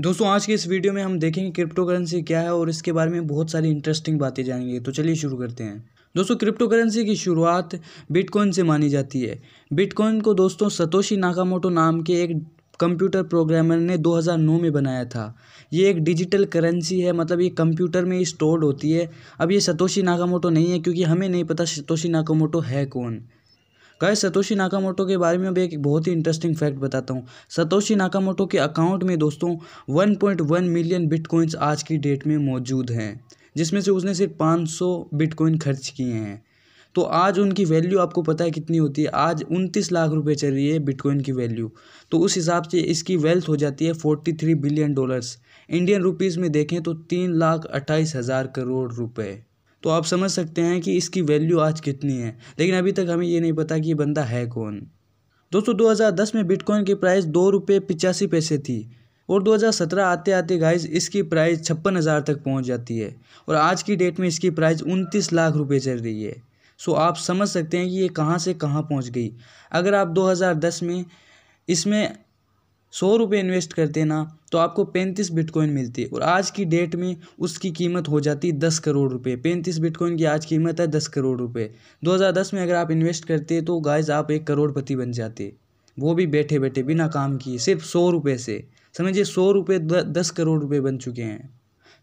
दोस्तों आज के इस वीडियो में हम देखेंगे क्रिप्टो करेंसी क्या है और इसके बारे में बहुत सारी इंटरेस्टिंग बातें जानेंगे तो चलिए शुरू करते हैं दोस्तों क्रिप्टो करेंसी की शुरुआत बिटकॉइन से मानी जाती है बिटकॉइन को दोस्तों सतोशी नाकामोटो नाम के एक कंप्यूटर प्रोग्रामर ने 2009 में बनाया था ये एक डिजिटल करेंसी है मतलब ये कंप्यूटर में स्टोर्ड होती है अब ये सतोशी नाकामोटो नहीं है क्योंकि हमें नहीं पता सतोशी नाकामोटो है कौन गाय सतोशी नाकामोटो के बारे में अब एक बहुत ही इंटरेस्टिंग फैक्ट बताता हूँ सतोशी नाकामोटो के अकाउंट में दोस्तों 1.1 मिलियन बिटकॉइंस आज की डेट में मौजूद हैं जिसमें से उसने सिर्फ 500 बिटकॉइन खर्च किए हैं तो आज उनकी वैल्यू आपको पता है कितनी होती है आज उनतीस लाख रुपये चल रही है बिटकॉइन की वैल्यू तो उस हिसाब से इसकी वेल्थ हो जाती है forty three billion dollars Indian rupees में देखें तो तीन लाख अट्ठाईस हज़ार करोड़ रुपये तो आप समझ सकते हैं कि इसकी वैल्यू आज कितनी है लेकिन अभी तक हमें ये नहीं पता कि ये बंदा है कौन दोस्तों 2010 में बिटकॉइन की प्राइस दो रुपये पिचासी पैसे थी और 2017 आते आते गाइस इसकी प्राइस छप्पन हज़ार तक पहुंच जाती है और आज की डेट में इसकी प्राइस उनतीस लाख रुपये चल रही है सो आप समझ सकते हैं कि ये कहाँ से कहाँ पहुँच गई अगर आप दो में इसमें सौ रुपये इन्वेस्ट करते ना तो आपको पैंतीस बिटकॉइन मिलती है और आज की डेट में उसकी कीमत हो जाती है दस करोड़ रुपए पैंतीस बिटकॉइन की आज कीमत है दस करोड़ रुपए 2010 में अगर आप इन्वेस्ट करते तो गाइज आप एक करोड़पति बन जाते वो भी बैठे बैठे बिना काम किए सिर्फ सौ रुपये से समझिए सौ रुपये दस करोड़ रुपये बन चुके हैं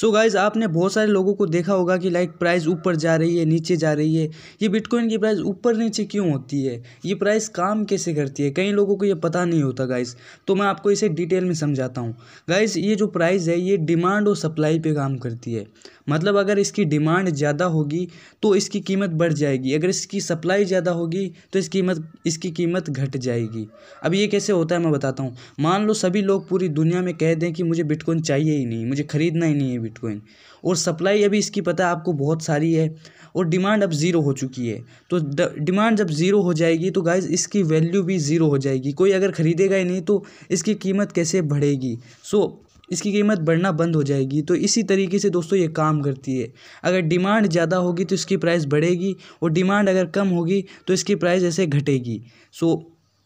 सो so गाइज आपने बहुत सारे लोगों को देखा होगा कि लाइक प्राइस ऊपर जा रही है नीचे जा रही है ये बिटकॉइन की प्राइस ऊपर नीचे क्यों होती है ये प्राइस काम कैसे करती है कई लोगों को ये पता नहीं होता गाइज तो मैं आपको इसे डिटेल में समझाता हूँ गाइज ये जो प्राइस है ये डिमांड और सप्लाई पर काम करती है मतलब अगर इसकी डिमांड ज़्यादा होगी तो इसकी कीमत बढ़ जाएगी अगर इसकी सप्लाई ज़्यादा होगी तो इसकी कीमत इसकी कीमत घट जाएगी अब ये कैसे होता है मैं बताता हूँ मान लो सभी लोग पूरी दुनिया में कह दें कि मुझे बिटकॉइन चाहिए ही नहीं मुझे ख़रीदना ही नहीं है बिटकॉइन और सप्लाई अभी इसकी पता है आपको बहुत सारी है और डिमांड अब ज़ीरो हो चुकी है तो डिमांड जब ज़ीरो हो जाएगी तो गाइज इसकी वैल्यू भी ज़ीरो हो जाएगी कोई अगर ख़रीदेगा ही नहीं तो इसकी कीमत कैसे बढ़ेगी सो इसकी कीमत बढ़ना बंद हो जाएगी तो इसी तरीके से दोस्तों ये काम करती है अगर डिमांड ज़्यादा होगी तो इसकी प्राइस बढ़ेगी और डिमांड अगर कम होगी तो इसकी प्राइस ऐसे घटेगी सो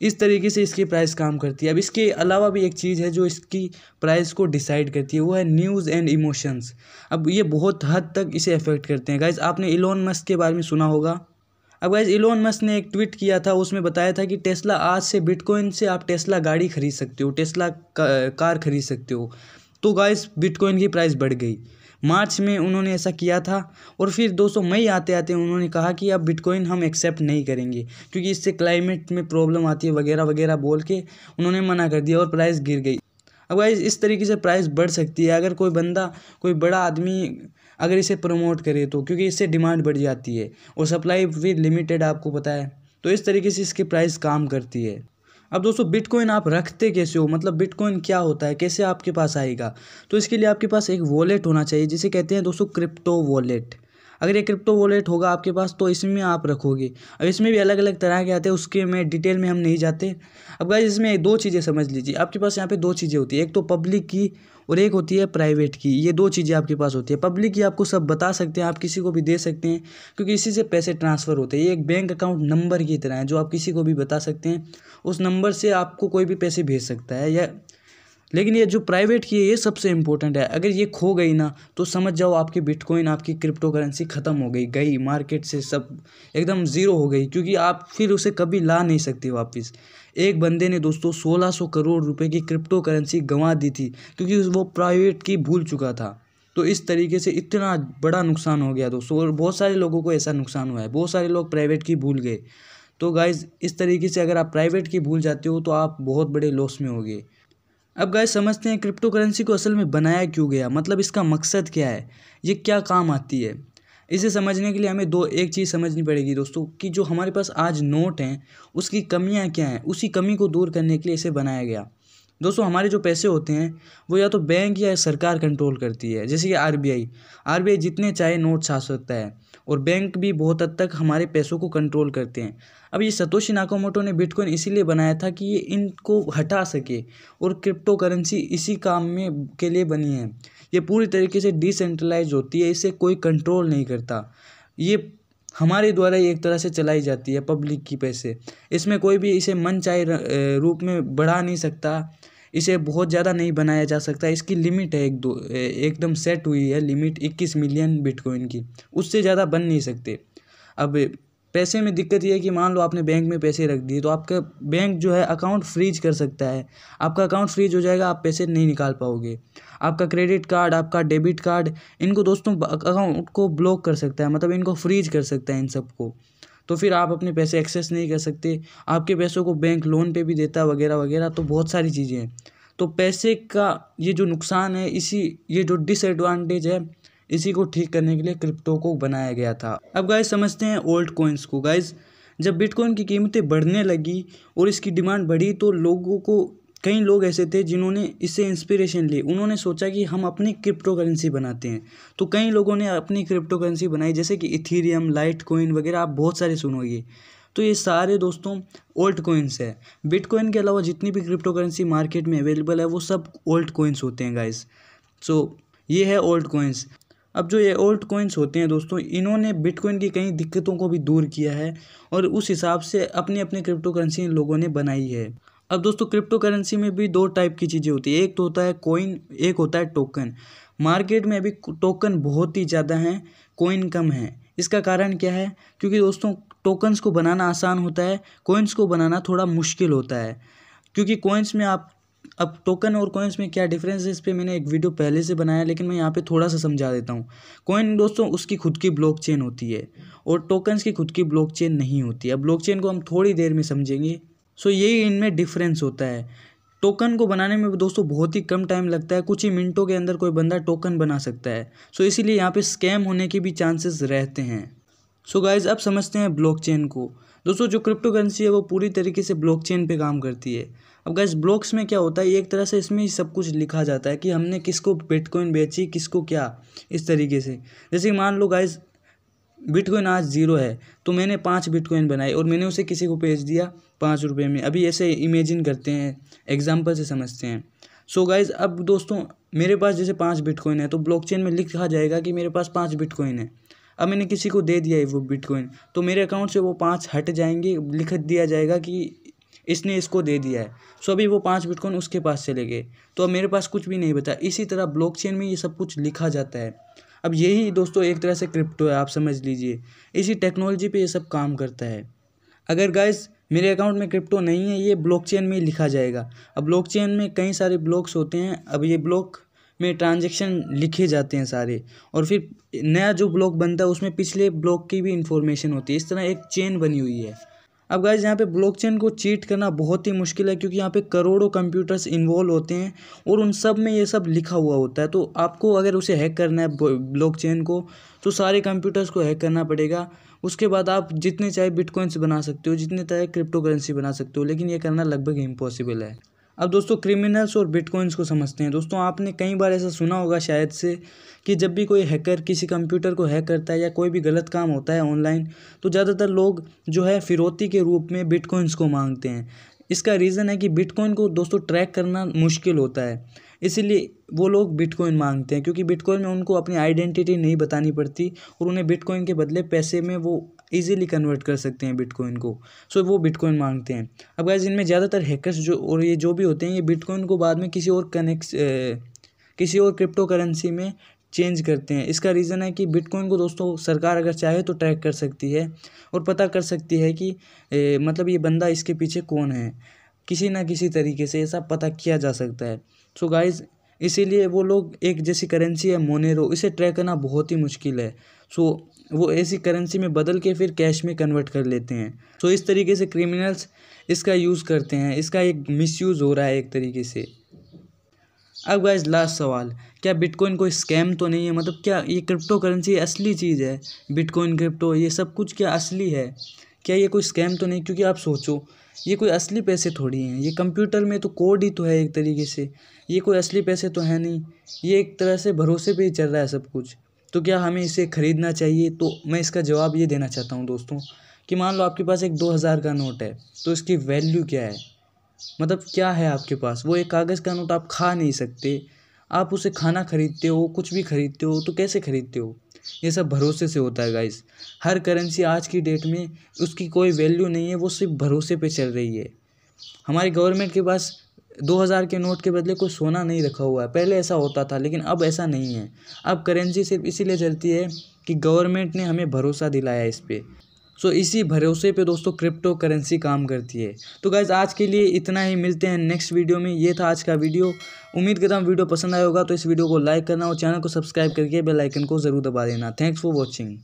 इस तरीके से इसकी प्राइस काम करती है अब इसके अलावा भी एक चीज़ है जो इसकी प्राइस को डिसाइड करती है वो है न्यूज़ एंड इमोशंस अब ये बहुत हद तक इसे अफेक्ट करते हैं गाइज आपने इलोन मस्क के बारे में सुना होगा अब गैस इलोन मस्क ने एक ट्वीट किया था उसमें बताया था कि टेस्ला आज से बिटकॉइन से आप टेस्ला गाड़ी खरीद सकते हो टेस्ला का, कार खरीद सकते हो तो गैस बिटकॉइन की प्राइस बढ़ गई मार्च में उन्होंने ऐसा किया था और फिर 200 मई आते आते उन्होंने कहा कि अब बिटकॉइन हम एक्सेप्ट नहीं करेंगे क्योंकि इससे क्लाइमेट में प्रॉब्लम आती है वगैरह वगैरह बोल के उन्होंने मना कर दिया और प्राइस गिर गई अब वाइज इस तरीके से प्राइस बढ़ सकती है अगर कोई बंदा कोई बड़ा आदमी अगर इसे प्रमोट करे तो क्योंकि इससे डिमांड बढ़ जाती है और सप्लाई भी लिमिटेड आपको पता है तो इस तरीके से इसकी प्राइस काम करती है अब दोस्तों बिटकॉइन आप रखते कैसे हो मतलब बिटकॉइन क्या होता है कैसे आपके पास आएगा तो इसके लिए आपके पास एक वॉलेट होना चाहिए जिसे कहते हैं दोस्तों क्रिप्टो वॉलेट अगर ये क्रिप्टो वॉलेट होगा आपके पास तो इसमें आप रखोगे अब इसमें भी अलग अलग तरह के आते हैं उसके में डिटेल में हम नहीं जाते अब गाइज इसमें दो चीज़ें समझ लीजिए आपके पास यहाँ पे दो चीज़ें होती है एक तो पब्लिक की और एक होती है प्राइवेट की ये दो चीज़ें आपके पास होती है पब्लिक की आपको सब बता सकते हैं आप किसी को भी दे सकते हैं क्योंकि इसी से पैसे ट्रांसफ़र होते हैं ये एक बैंक अकाउंट नंबर की तरह है जो आप किसी को भी बता सकते हैं उस नंबर से आपको कोई भी पैसे भेज सकता है या लेकिन ये जो प्राइवेट की है ये सबसे इम्पोर्टेंट है अगर ये खो गई ना तो समझ जाओ आपकी बिटकॉइन आपकी क्रिप्टो करेंसी ख़त्म हो गई गई मार्केट से सब एकदम ज़ीरो हो गई क्योंकि आप फिर उसे कभी ला नहीं सकते वापस एक बंदे ने दोस्तों 1600 करोड़ रुपए की क्रिप्टो करेंसी गंवा दी थी क्योंकि वो प्राइवेट की भूल चुका था तो इस तरीके से इतना बड़ा नुकसान हो गया दोस्तों और बहुत सारे लोगों को ऐसा नुकसान हुआ है बहुत सारे लोग प्राइवेट की भूल गए तो गाइज़ इस तरीके से अगर आप प्राइवेट की भूल जाते हो तो आप बहुत बड़े लॉस में होगे अब गाय समझते हैं क्रिप्टो करेंसी को असल में बनाया क्यों गया मतलब इसका मकसद क्या है ये क्या काम आती है इसे समझने के लिए हमें दो एक चीज़ समझनी पड़ेगी दोस्तों कि जो हमारे पास आज नोट हैं उसकी कमियां क्या हैं उसी कमी को दूर करने के लिए इसे बनाया गया दोस्तों हमारे जो पैसे होते हैं वो या तो बैंक या सरकार कंट्रोल करती है जैसे कि आर बी जितने चाहे नोट छा सकता है और बैंक भी बहुत हद तक हमारे पैसों को कंट्रोल करते हैं अब ये सतोशी नाकामोटो ने बिटकॉइन इसीलिए बनाया था कि ये इनको हटा सके और क्रिप्टो करेंसी इसी काम में के लिए बनी है ये पूरी तरीके से डिसेंट्रलाइज होती है इसे कोई कंट्रोल नहीं करता ये हमारे द्वारा ही एक तरह से चलाई जाती है पब्लिक की पैसे इसमें कोई भी इसे मन चाहे रूप में बढ़ा नहीं सकता इसे बहुत ज़्यादा नहीं बनाया जा सकता इसकी लिमिट है एक दो एकदम सेट हुई है लिमिट इक्कीस मिलियन बिटकॉइन की उससे ज़्यादा बन नहीं सकते अब पैसे में दिक्कत यह है कि मान लो आपने बैंक में पैसे रख दिए तो आपका बैंक जो है अकाउंट फ्रीज कर सकता है आपका अकाउंट फ्रीज हो जाएगा आप पैसे नहीं निकाल पाओगे आपका क्रेडिट कार्ड आपका डेबिट कार्ड इनको दोस्तों अकाउंट को ब्लॉक कर सकता है मतलब इनको फ्रीज कर सकता है इन सबको तो फिर आप अपने पैसे एक्सेस नहीं कर सकते आपके पैसों को बैंक लोन पे भी देता वगैरह वगैरह तो बहुत सारी चीज़ें हैं तो पैसे का ये जो नुकसान है इसी ये जो डिसएडवांटेज है इसी को ठीक करने के लिए क्रिप्टो को बनाया गया था अब गाइज समझते हैं ओल्ड कॉइन्स को गाइज़ जब बिटकॉइन की कीमतें बढ़ने लगी और इसकी डिमांड बढ़ी तो लोगों को कई लोग ऐसे थे जिन्होंने इससे इंस्पिरेशन ली उन्होंने सोचा कि हम अपनी क्रिप्टो करेंसी बनाते हैं तो कई लोगों ने अपनी क्रिप्टो करेंसी बनाई जैसे कि इथीरियम लाइट कोइन वगैरह आप बहुत सारे सुनोगे तो ये सारे दोस्तों ओल्ड कोइंस है बिटकॉइन के अलावा जितनी भी क्रिप्टो करेंसी मार्केट में अवेलेबल है वो सब ओल्ड कोइंस होते हैं गाइस सो so, ये है ओल्ड कोइंस अब जो ये ओल्ड कोइंस होते हैं दोस्तों इन्होंने बिटकॉइन की कई दिक्कतों को भी दूर किया है और उस हिसाब से अपनी अपनी क्रिप्टो करेंसी इन लोगों ने बनाई है अब दोस्तों क्रिप्टो करेंसी में भी दो टाइप की चीज़ें होती है एक तो होता है कोइन एक होता है टोकन मार्केट में अभी टोकन बहुत ही ज़्यादा हैं कोइन कम है इसका कारण क्या है क्योंकि दोस्तों टोकन्स को बनाना आसान होता है कोइंस को बनाना थोड़ा मुश्किल होता है क्योंकि कोइंस में आप अब टोकन और कोइंस में क्या डिफरेंस है इस पर मैंने एक वीडियो पहले से बनाया लेकिन मैं यहाँ पे थोड़ा सा समझा देता हूँ कोइन दोस्तों उसकी खुद की ब्लॉकचेन होती है और टोकन्स की खुद की ब्लॉकचेन नहीं होती है ब्लॉकचेन को हम थोड़ी देर में समझेंगे सो यही इनमें डिफरेंस होता है टोकन को बनाने में दोस्तों बहुत ही कम टाइम लगता है कुछ ही मिनटों के अंदर कोई बंदा टोकन बना सकता है सो इसीलिए यहाँ पे स्कैम होने के भी चांसेस रहते हैं सो गाइज अब समझते हैं ब्लॉकचेन को दोस्तों जो क्रिप्टो करेंसी है वो पूरी तरीके से ब्लॉकचेन पे काम करती है अब गाइज ब्लॉक्स में क्या होता है एक तरह से इसमें सब कुछ लिखा जाता है कि हमने किसको बिटकॉइन बेची किसको क्या इस तरीके से जैसे मान लो गाइज बिटकॉइन आज ज़ीरो है तो मैंने पाँच बिटकॉइन बनाए और मैंने उसे किसी को बेच दिया पाँच रुपये में अभी ऐसे इमेजिन करते हैं एग्जाम्पल से समझते हैं सो so गाइज अब दोस्तों मेरे पास जैसे पाँच बिटकॉइन है तो ब्लॉकचेन में लिखा जाएगा कि मेरे पास पाँच बिटकॉइन है अब मैंने किसी को दे दिया है वो बिटकॉइन तो मेरे अकाउंट से वो पाँच हट जाएंगे लिख दिया जाएगा कि इसने इसको दे दिया है सो so अभी वो पाँच बिटकॉइन उसके पास चले गए तो अब मेरे पास कुछ भी नहीं बचा इसी तरह ब्लॉकचेन में ये सब कुछ लिखा जाता है अब यही दोस्तों एक तरह से क्रिप्टो है आप समझ लीजिए इसी टेक्नोलॉजी पे ये सब काम करता है अगर गाइस मेरे अकाउंट में क्रिप्टो नहीं है ये ब्लॉकचेन में लिखा जाएगा अब ब्लॉकचेन में कई सारे ब्लॉक्स होते हैं अब ये ब्लॉक में ट्रांजेक्शन लिखे जाते हैं सारे और फिर नया जो ब्लॉक बनता है उसमें पिछले ब्लॉक की भी इंफॉर्मेशन होती है इस तरह एक चेन बनी हुई है अब गाइज यहाँ पे ब्लॉकचेन को चीट करना बहुत ही मुश्किल है क्योंकि यहाँ पे करोड़ों कंप्यूटर्स इन्वॉल्व होते हैं और उन सब में ये सब लिखा हुआ होता है तो आपको अगर उसे हैक करना है ब्लॉकचेन को तो सारे कंप्यूटर्स को हैक करना पड़ेगा उसके बाद आप जितने चाहे बिटकॉइंस बना सकते हो जितने चाहे क्रिप्टो करेंसी बना सकते हो लेकिन ये करना लगभग इम्पॉसिबल है अब दोस्तों क्रिमिनल्स और बिटकॉइंस को समझते हैं दोस्तों आपने कई बार ऐसा सुना होगा शायद से कि जब भी कोई हैकर किसी कंप्यूटर को हैक करता है या कोई भी गलत काम होता है ऑनलाइन तो ज़्यादातर लोग जो है फिरौती के रूप में बिटकॉइंस को मांगते हैं इसका रीज़न है कि बिटकॉइन को दोस्तों ट्रैक करना मुश्किल होता है इसीलिए वो लोग बिटकॉइन मांगते हैं क्योंकि बिटकॉइन में उनको अपनी आइडेंटिटी नहीं बतानी पड़ती और उन्हें बिटकॉइन के बदले पैसे में वो इजीली कन्वर्ट कर सकते हैं बिटकॉइन को सो so, वो बिटकॉइन मांगते हैं अब गाइज़ इनमें ज़्यादातर हैकर्स जो और ये जो भी होते हैं ये बिटकॉइन को बाद में किसी और कनेक्स किसी और क्रिप्टो करेंसी में चेंज करते हैं इसका रीज़न है कि बिटकॉइन को दोस्तों सरकार अगर चाहे तो ट्रैक कर सकती है और पता कर सकती है कि ए, मतलब ये बंदा इसके पीछे कौन है किसी ना किसी तरीके से ऐसा पता किया जा सकता है सो so गाइस इसीलिए वो लोग एक जैसी करेंसी है मोनेरो इसे ट्रैक करना बहुत ही मुश्किल है सो so, वो ऐसी करेंसी में बदल के फिर कैश में कन्वर्ट कर लेते हैं तो इस तरीके से क्रिमिनल्स इसका यूज़ करते हैं इसका एक मिसयूज़ हो रहा है एक तरीके से अब गाइज लास्ट सवाल क्या बिटकॉइन कोई स्कैम तो नहीं है मतलब क्या ये क्रिप्टो करेंसी असली चीज़ है बिटकॉइन क्रिप्टो ये सब कुछ क्या असली है क्या ये कोई स्कैम तो नहीं क्योंकि आप सोचो ये कोई असली पैसे थोड़ी हैं ये कंप्यूटर में तो कोड ही तो है एक तरीके से ये कोई असली पैसे तो है नहीं ये एक तरह से भरोसे पे ही चल रहा है सब कुछ तो क्या हमें इसे ख़रीदना चाहिए तो मैं इसका जवाब ये देना चाहता हूँ दोस्तों कि मान लो आपके पास एक दो हज़ार का नोट है तो इसकी वैल्यू क्या है मतलब क्या है आपके पास वो एक कागज़ का नोट आप खा नहीं सकते आप उसे खाना खरीदते हो कुछ भी खरीदते हो तो कैसे खरीदते हो ये सब भरोसे से होता है गाइस हर करेंसी आज की डेट में उसकी कोई वैल्यू नहीं है वो सिर्फ भरोसे पे चल रही है हमारी गवर्नमेंट के पास दो हज़ार के नोट के बदले कोई सोना नहीं रखा हुआ है पहले ऐसा होता था लेकिन अब ऐसा नहीं है अब करेंसी सिर्फ इसीलिए चलती है कि गवर्नमेंट ने हमें भरोसा दिलाया इस पर सो इसी भरोसे पे दोस्तों क्रिप्टो करेंसी काम करती है तो गाइज़ आज के लिए इतना ही मिलते हैं नेक्स्ट वीडियो में ये था आज का वीडियो उम्मीद करता हूँ वीडियो पसंद आया होगा तो इस वीडियो को लाइक करना और चैनल को सब्सक्राइब करके बेल आइकन को ज़रूर दबा देना थैंक्स फॉर वॉचिंग